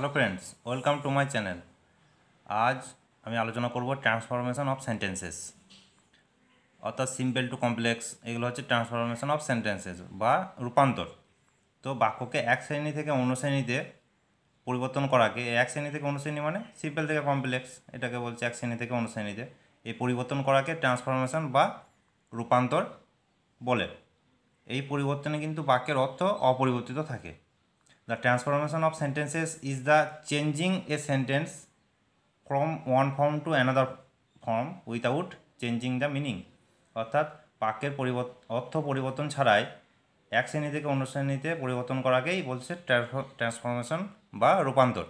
hello friends welcome to my channel আজ আমি আলোচনা করব ট্রান্সফরমেশন অফ সেন্টেন্সেস অর্থাৎ সিম্পল টু কমপ্লেক্স এগুলো হচ্ছে ট্রান্সফরমেশন অফ সেন্টেন্সেস বা রূপান্তর তো বাক্যকে এক শ্রেণী থেকে অন্য শ্রেণীতে পরিবর্তন করাকে এক শ্রেণী থেকে অন্য শ্রেণী মানে সিম্পল থেকে কমপ্লেক্স এটাকে বলছে এক শ্রেণী থেকে অন্য শ্রেণীতে এই পরিবর্তন করাকে ট্রান্সফরমেশন বা রূপান্তর বলে এই পরিবর্তনে কিন্তু বাক্যের অর্থ অপরিবর্তিত থাকে The transformation of sentences is the changing a sentence from one form to another form without changing the meaning অর্থাৎ পাকের পরিবর্তন অর্থ পরিবর্তন ছাড়াই এক শ্রেণী থেকে অন্য শ্রেণীতে পরিবর্তন করাকেই বলছে ট্রান্সফরমেশন বা রূপান্তর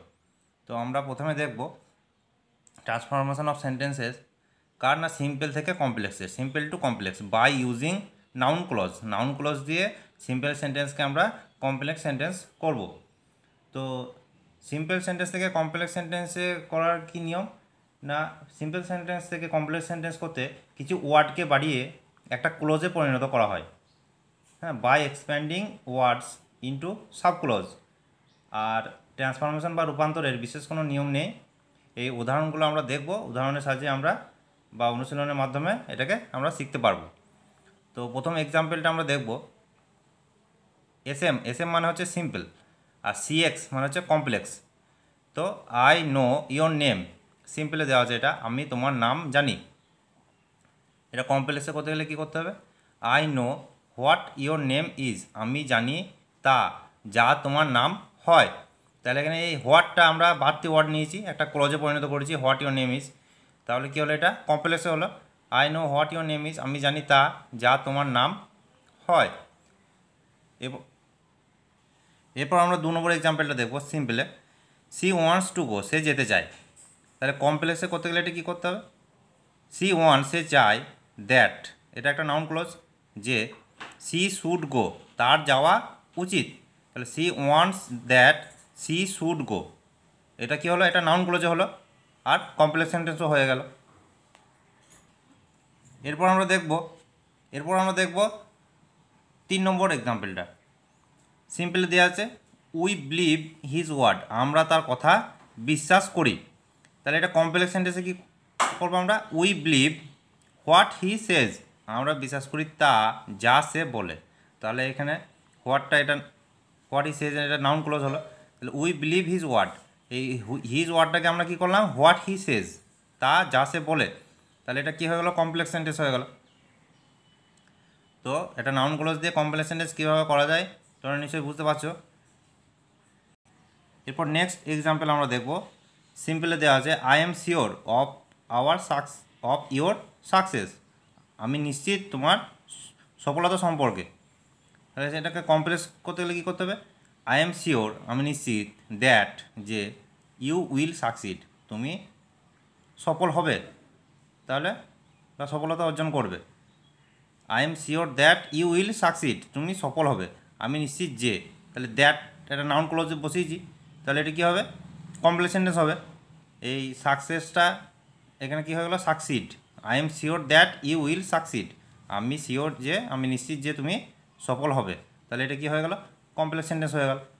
তো আমরা প্রথমে দেখব ট্রান্সফরমেশন অফ সেন্টেন্সেস কার না সিম্পল থেকে কমপ্লেক্সে simple to complex by using noun clause noun clause দিয়ে সিম্পল সেন্টেন্সকে আমরা কমপ্লেক্স সেন্টেন্স করব তো সিম্পল সেন্টেন্স থেকে কমপ্লেক্স সেন্টেন্সে করার কি নিয়ম না সিম্পল সেন্টেন্স থেকে কমপ্লেক্স সেন্টেন্স করতে কিছু ওয়ার্ডকে বাড়িয়ে একটা ক্লোজে পরিণত করা হয় হ্যাঁ by expanding words into sub clause আর ট্রান্সফরমেশন বা রূপান্তরের বিশেষ কোনো নিয়ম নেই এই উদাহরণগুলো আমরা দেখব উদাহরণের সাহায্যে আমরা বা অনুশীলনের মাধ্যমে এটাকে আমরা শিখতে পারবো তো প্রথম এক্সাম্পলটা আমরা দেখব এস এম এস এম মানে হচ্ছে সিম্পল আর সিএক্স মানে হচ্ছে কমপ্লেক্স তো আই নো ইয়োর নেম সিম্পলে দেওয়া আছে এটা আমি তোমার নাম জানি এটা কমপ্লেক্সে করতে গেলে কী করতে হবে I know what your name is আমি জানি তা যা তোমার নাম হয় তাহলে এখানে এই হোয়াটটা আমরা বাড়তি ওয়ার্ড নিয়েছি একটা ক্লোজে পরিণত করেছি হোয়াট ইয়োর নেম ইজ তাহলে কী হলো এটা কমপ্লেক্সে হলো I know what your name is আমি জানি তা যা তোমার নাম হয় এরপর আমরা দু নম্বর এক্সাম্পলটা দেখবো সিম্পলে সি ওয়ান্টস টু গো সে যেতে চায় তাহলে কমপ্লেক্সে করতে গেলে এটা কী করতে হবে সি ওয়ান সে চায় দ্যাট এটা একটা নাউন ক্লোজ যে সি শুড গো তার যাওয়া উচিত তাহলে she wants that she should go এটা কি হলো এটা নাউন ক্লোজে হলো আর কমপ্লেক্স সেন্টেন্সও হয়ে গেলো এরপর আমরা দেখব এরপর আমরা দেখব তিন নম্বর এক্সাম্পলটা সিম্পল দেওয়া আছে উই বিলিভ হিজ ওয়ার্ড আমরা তার কথা বিশ্বাস করি তাহলে এটা কমপ্লেক্স সেন্টেন্সে কী করবো আমরা we believe what he says আমরা বিশ্বাস করি তা যা সে বলে তাহলে এখানে হোয়াটটা এটা হোয়াট হি সেজ এটা নাউন ক্লোজ হলো তাহলে উই বিলিভ হিজ ওয়ার্ড এই হিজ ওয়ার্ডটাকে আমরা কী করলাম হোয়াট হি সেজ তা যা সে বলে তাহলে এটা কী হয়ে গেলো কমপ্লেক্স সেন্টেন্স হয়ে গেল তো এটা নাউন ক্লোজ দিয়ে কমপ্লেক্স সেন্টেন্স কীভাবে করা যায় তোমরা নিশ্চয়ই বুঝতে পারছো এরপর নেক্সট এক্সাম্পল আমরা দেখব সিম্পলে দেওয়া আছে I am sure of our sucks of your success আমি নিশ্চিত তোমার সফলতা সম্পর্কে তাহলে এটাকে কমপ্লেক্স করতে গেলে কী করতে হবে আই এম শিওর আমি নিশ্চিত দ্যাট যে ইউ উইল সাকসিড তুমি সফল হবে তাহলে তা সফলতা অর্জন করবে I am sure that you will succeed তুমি সফল হবে আমি নিশ্চিত যে তাহলে দ্যাট এটা নাউন ক্লোজে বসিয়েছি তাহলে এটা কী হবে কমপ্লেসেন্টেন্স হবে এই সাকসেসটা এখানে কী হয়ে গেলো succeed I am sure that you will succeed আমি শিওর যে আমি নিশ্চিত যে তুমি সফল হবে তাহলে এটা কী হয়ে গেল কমপ্লেসেন্টেন্স হয়ে গেল